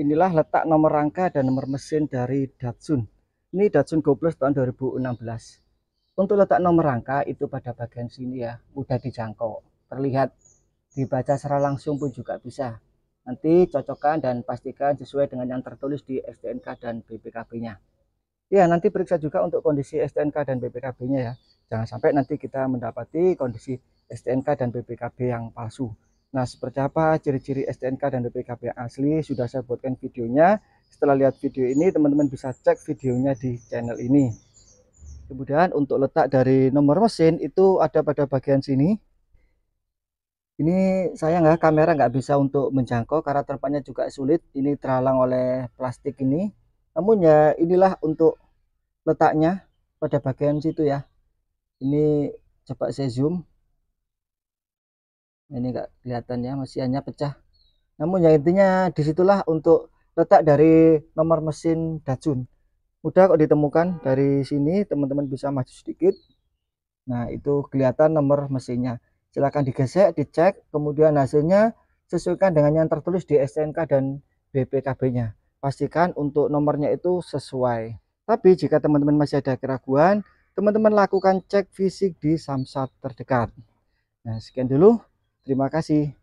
inilah letak nomor rangka dan nomor mesin dari Datsun. Ini Datsun Go Plus tahun 2016. Untuk letak nomor rangka itu pada bagian sini ya, mudah dijangkau. Terlihat dibaca secara langsung pun juga bisa. Nanti cocokkan dan pastikan sesuai dengan yang tertulis di STNK dan BPKB-nya. Ya, nanti periksa juga untuk kondisi STNK dan BPKB-nya ya. Jangan sampai nanti kita mendapati kondisi STNK dan BPKB yang palsu. Nah, seperti apa ciri-ciri STNK dan yang asli sudah saya buatkan videonya. Setelah lihat video ini, teman-teman bisa cek videonya di channel ini. Kemudian untuk letak dari nomor mesin itu ada pada bagian sini. Ini saya nggak kamera nggak bisa untuk menjangkau karena tempatnya juga sulit. Ini terhalang oleh plastik ini. Namun ya inilah untuk letaknya pada bagian situ ya. Ini coba saya zoom ini enggak kelihatan ya masih hanya pecah namun yang intinya disitulah untuk letak dari nomor mesin Datsun mudah kok ditemukan dari sini teman-teman bisa maju sedikit nah itu kelihatan nomor mesinnya silahkan digesek dicek kemudian hasilnya sesuaikan dengan yang tertulis di STNK dan BPKB nya pastikan untuk nomornya itu sesuai tapi jika teman-teman masih ada keraguan teman-teman lakukan cek fisik di samsat terdekat nah sekian dulu Terima kasih.